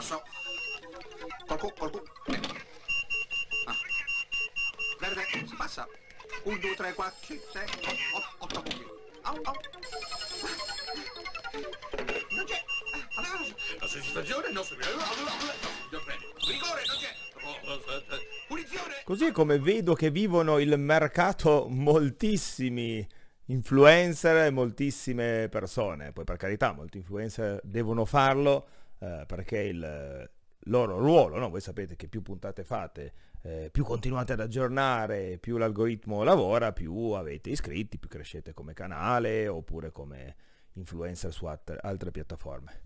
lo so. Col Q, Ah. Verde, si passa. 1, 2, 3, 4, 5, 6, 8, 8 Au, au. Non c'è. Ah, la sensazione non si Rigore, non c'è. Punizione. Così come vedo che vivono il mercato moltissimi influencer e moltissime persone, poi per carità molti influencer devono farlo, eh, perché il eh, loro ruolo, no? voi sapete che più puntate fate, eh, più continuate ad aggiornare, più l'algoritmo lavora, più avete iscritti, più crescete come canale oppure come influencer su altre, altre piattaforme.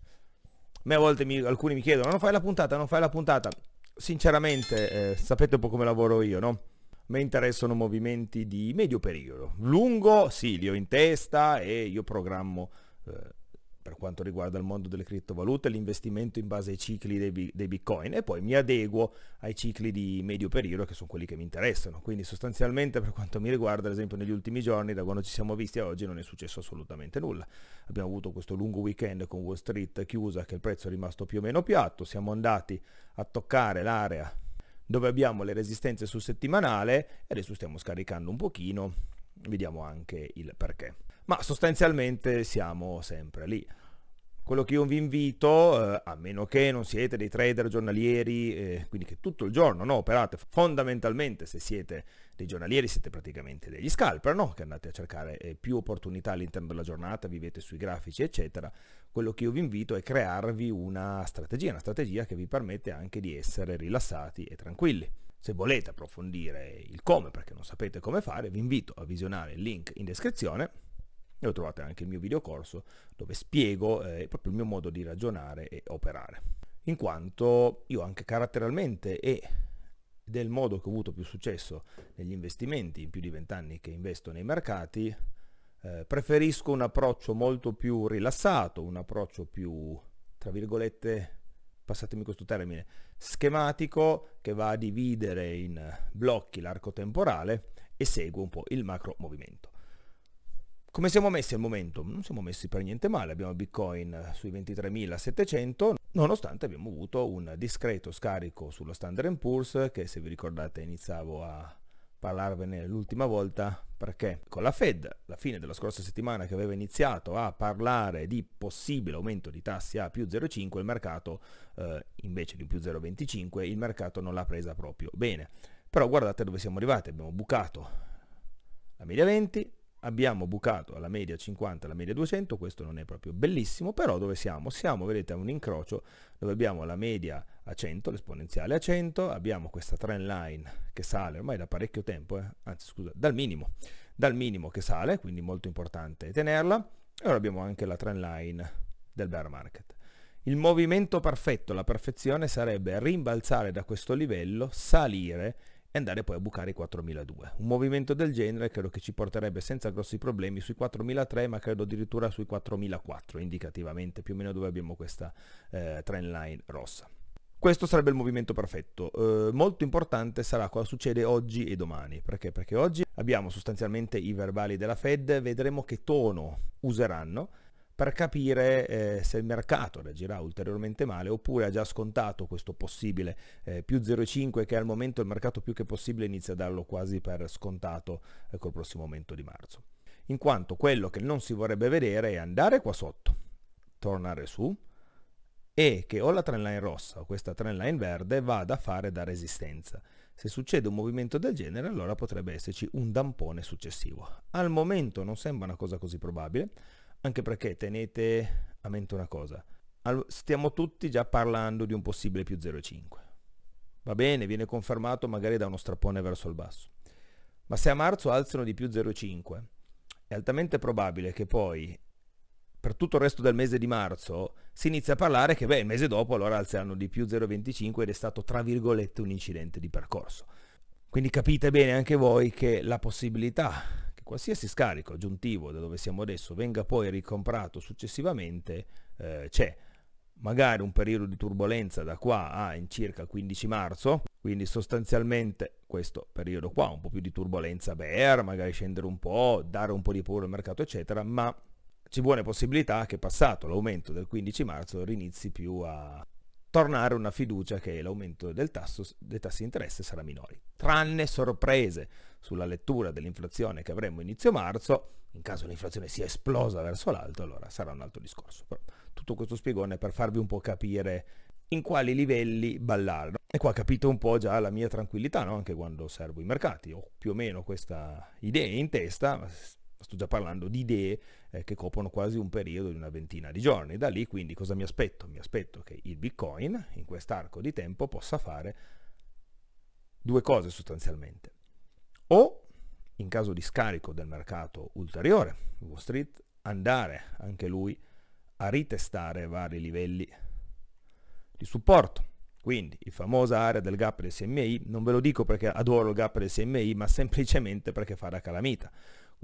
Ma a volte mi, alcuni mi chiedono, non fai la puntata, non fai la puntata. Sinceramente, eh, sapete un po' come lavoro io, no? me interessano movimenti di medio periodo. Lungo, sì, li ho in testa e io programmo... Eh, per quanto riguarda il mondo delle criptovalute, l'investimento in base ai cicli dei, dei, bitcoin e poi mi adeguo ai cicli di medio periodo che sono quelli che mi interessano. Quindi sostanzialmente per quanto mi riguarda, ad esempio negli ultimi giorni, da quando ci siamo visti a oggi non è successo assolutamente nulla. Abbiamo avuto questo lungo weekend con Wall Street chiusa che il prezzo è rimasto più o meno piatto, siamo andati a toccare l'area dove abbiamo le resistenze sul settimanale e adesso stiamo scaricando un pochino, vediamo anche il perché ma sostanzialmente siamo sempre lì. Quello che io vi invito, eh, a meno che non siete dei trader giornalieri, eh, quindi che tutto il giorno no, operate, fondamentalmente se siete dei giornalieri siete praticamente degli scalper, no? che andate a cercare eh, più opportunità all'interno della giornata, vivete sui grafici, eccetera. Quello che io vi invito è crearvi una strategia, una strategia che vi permette anche di essere rilassati e tranquilli. Se volete approfondire il come, perché non sapete come fare, vi invito a visionare il link in descrizione e dove trovate anche il mio videocorso dove spiego eh, proprio il mio modo di ragionare e operare. In quanto io anche caratterialmente e del modo che ho avuto più successo negli investimenti, in più di vent'anni che investo nei mercati, eh, preferisco un approccio molto più rilassato, un approccio più, tra virgolette, passatemi questo termine, schematico che va a dividere in blocchi l'arco temporale e segue un po' il macro movimento. Come siamo messi al momento? Non siamo messi per niente male, abbiamo Bitcoin sui 23.700, nonostante abbiamo avuto un discreto scarico sullo Standard Poor's, che se vi ricordate iniziavo a parlarvene l'ultima volta, perché con la Fed, la fine della scorsa settimana che aveva iniziato a parlare di possibile aumento di tassi a più 0,5, il mercato, eh, invece di un più 0,25, il mercato non l'ha presa proprio bene. Però guardate dove siamo arrivati, abbiamo bucato la media 20, abbiamo bucato alla media 50, alla media 200, questo non è proprio bellissimo, però dove siamo? Siamo, vedete, a un incrocio dove abbiamo la media a 100, l'esponenziale a 100, abbiamo questa trend line che sale ormai da parecchio tempo, eh? anzi scusa, dal minimo, dal minimo che sale, quindi molto importante tenerla, e ora abbiamo anche la trend line del bear market. Il movimento perfetto, la perfezione sarebbe rimbalzare da questo livello, salire e andare poi a bucare i 4002. Un movimento del genere credo che ci porterebbe senza grossi problemi sui 4003 ma credo addirittura sui 4004 indicativamente più o meno dove abbiamo questa eh, trend line rossa. Questo sarebbe il movimento perfetto. Eh, molto importante sarà cosa succede oggi e domani. Perché? Perché oggi abbiamo sostanzialmente i verbali della Fed, vedremo che tono useranno per capire eh, se il mercato reagirà ulteriormente male oppure ha già scontato questo possibile eh, più 0,5 che al momento il mercato più che possibile inizia a darlo quasi per scontato eh, col prossimo aumento di marzo. In quanto quello che non si vorrebbe vedere è andare qua sotto, tornare su e che o la trend line rossa o questa trend line verde vada a fare da resistenza. Se succede un movimento del genere allora potrebbe esserci un dampone successivo. Al momento non sembra una cosa così probabile, anche perché tenete a mente una cosa, stiamo tutti già parlando di un possibile più 0,5. Va bene, viene confermato magari da uno strappone verso il basso. Ma se a marzo alzano di più 0,5, è altamente probabile che poi per tutto il resto del mese di marzo si inizia a parlare che beh, il mese dopo allora alzeranno di più 0,25 ed è stato tra virgolette un incidente di percorso. Quindi capite bene anche voi che la possibilità qualsiasi scarico aggiuntivo da dove siamo adesso venga poi ricomprato successivamente eh, c'è magari un periodo di turbolenza da qua a in circa 15 marzo, quindi sostanzialmente questo periodo qua, un po' più di turbolenza bear, magari scendere un po', dare un po' di paura al mercato eccetera, ma ci vuole possibilità che passato l'aumento del 15 marzo rinizi più a tornare una fiducia che l'aumento del tasso, dei tassi di interesse sarà minore. Tranne sorprese sulla lettura dell'inflazione che avremo inizio marzo, in caso l'inflazione sia esplosa verso l'alto, allora sarà un altro discorso. Però tutto questo spiegone per farvi un po' capire in quali livelli ballare. No? E qua capite un po' già la mia tranquillità, no? anche quando osservo i mercati. Ho più o meno questa idea in testa, sto già parlando di idee eh, che coprono quasi un periodo di una ventina di giorni. Da lì quindi cosa mi aspetto? Mi aspetto che il Bitcoin in quest'arco di tempo possa fare due cose sostanzialmente. O in caso di scarico del mercato ulteriore, Wall Street, andare anche lui a ritestare vari livelli di supporto. Quindi la famosa area del gap del CMI, non ve lo dico perché adoro il gap del CMI, ma semplicemente perché fa da calamita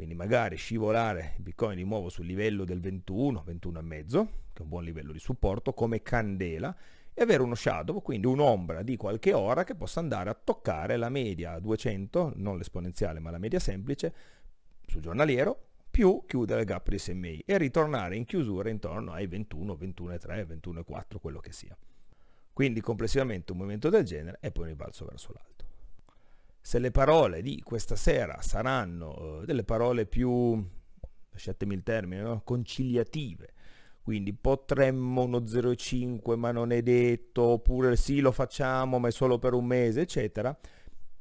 quindi magari scivolare bitcoin di nuovo sul livello del 21, 21,5, che è un buon livello di supporto, come candela, e avere uno shadow, quindi un'ombra di qualche ora che possa andare a toccare la media 200, non l'esponenziale ma la media semplice, sul giornaliero, più chiudere il gap di SMI e ritornare in chiusura intorno ai 21, 21,3, 21,4, quello che sia. Quindi complessivamente un movimento del genere e poi un ribalzo verso l'alto se le parole di questa sera saranno eh, delle parole più, lasciatemi il termine, no? conciliative, quindi potremmo uno 0,5 ma non è detto, oppure sì lo facciamo ma è solo per un mese, eccetera,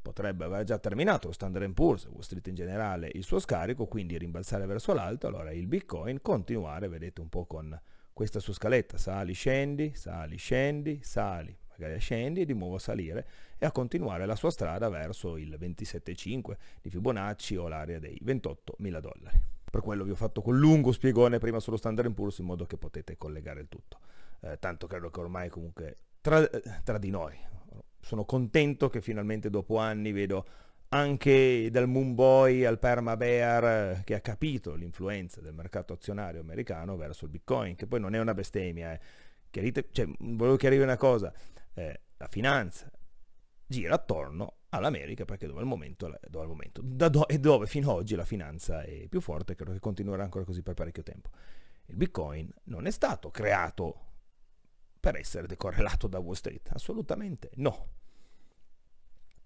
potrebbe aver già terminato lo Standard Poor's, Wall Street in generale, il suo scarico, quindi rimbalzare verso l'alto, allora il Bitcoin continuare, vedete un po' con questa sua scaletta, sali, scendi, sali, scendi, sali, magari scendi e di nuovo salire, e a continuare la sua strada verso il 27,5 di Fibonacci o l'area dei 28.000 dollari. Per quello vi ho fatto quel lungo spiegone prima sullo Standard Poor's in modo che potete collegare il tutto. Eh, tanto credo che ormai comunque tra, eh, tra di noi sono contento che finalmente dopo anni vedo anche dal Moon al Permabear eh, che ha capito l'influenza del mercato azionario americano verso il Bitcoin, che poi non è una bestemmia. Eh. Chiarite, cioè, volevo chiarire una cosa, eh, la finanza gira attorno all'America perché dove al momento, dove al momento do, e dove fino ad oggi la finanza è più forte, credo che continuerà ancora così per parecchio tempo. Il Bitcoin non è stato creato per essere decorrelato da Wall Street, assolutamente no.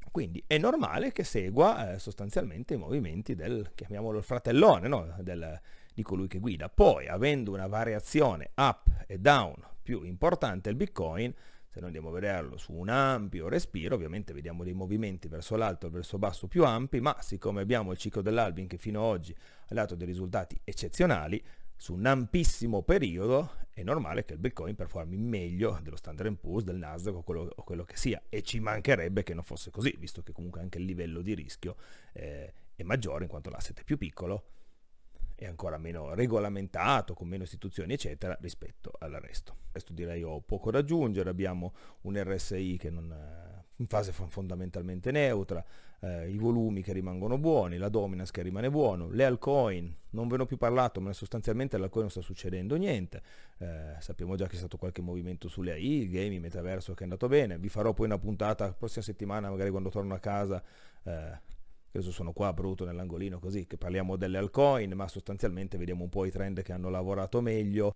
Quindi è normale che segua eh, sostanzialmente i movimenti del, chiamiamolo il fratellone, no? del, di colui che guida. Poi, avendo una variazione up e down più importante il Bitcoin, se noi andiamo a vederlo su un ampio respiro, ovviamente vediamo dei movimenti verso l'alto e verso basso più ampi, ma siccome abbiamo il ciclo dell'Alvin che fino ad oggi ha dato dei risultati eccezionali, su un ampissimo periodo è normale che il Bitcoin performi meglio dello Standard Poor's, del Nasdaq o quello, o quello, che sia e ci mancherebbe che non fosse così, visto che comunque anche il livello di rischio eh, è maggiore in quanto l'asset è più piccolo è ancora meno regolamentato, con meno istituzioni, eccetera, rispetto al resto. Questo direi ho poco da aggiungere, abbiamo un RSI che non eh, in fase fondamentalmente neutra, eh, i volumi che rimangono buoni, la dominance che rimane buono, le altcoin, non ve ne ho più parlato, ma sostanzialmente all'alcoin non sta succedendo niente, eh, sappiamo già che è stato qualche movimento sulle AI, gaming, metaverso che è andato bene, vi farò poi una puntata la prossima settimana, magari quando torno a casa, eh, adesso sono qua brutto nell'angolino così, che parliamo delle altcoin, ma sostanzialmente vediamo un po' i trend che hanno lavorato meglio,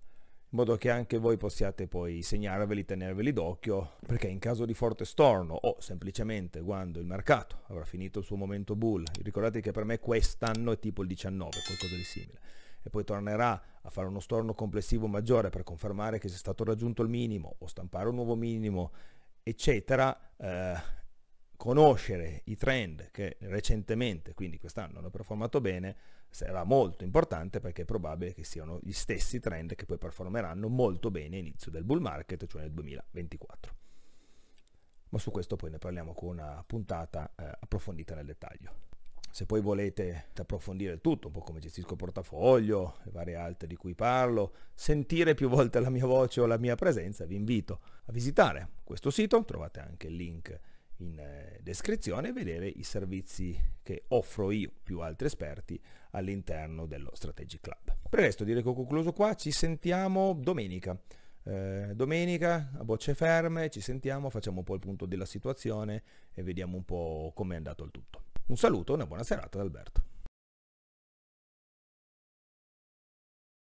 in modo che anche voi possiate poi segnarveli, tenerveli d'occhio, perché in caso di forte storno o semplicemente quando il mercato avrà finito il suo momento bull, ricordate che per me quest'anno è tipo il 19, qualcosa di simile, e poi tornerà a fare uno storno complessivo maggiore per confermare che sia stato raggiunto il minimo o stampare un nuovo minimo, eccetera, eh, conoscere i trend che recentemente, quindi quest'anno, hanno performato bene, sarà molto importante perché è probabile che siano gli stessi trend che poi performeranno molto bene all'inizio del bull market, cioè nel 2024. Ma su questo poi ne parliamo con una puntata eh, approfondita nel dettaglio. Se poi volete approfondire tutto, un po' come gestisco il portafoglio, le varie altre di cui parlo, sentire più volte la mia voce o la mia presenza, vi invito a visitare questo sito, trovate anche il link in eh, descrizione e vedere i servizi che offro io più altri esperti all'interno dello Strategic Club. Per il direi che ho concluso qua, ci sentiamo domenica. Eh, domenica a bocce ferme, ci sentiamo, facciamo un po' il punto della situazione e vediamo un po' com'è andato il tutto. Un saluto e una buona serata da Alberto.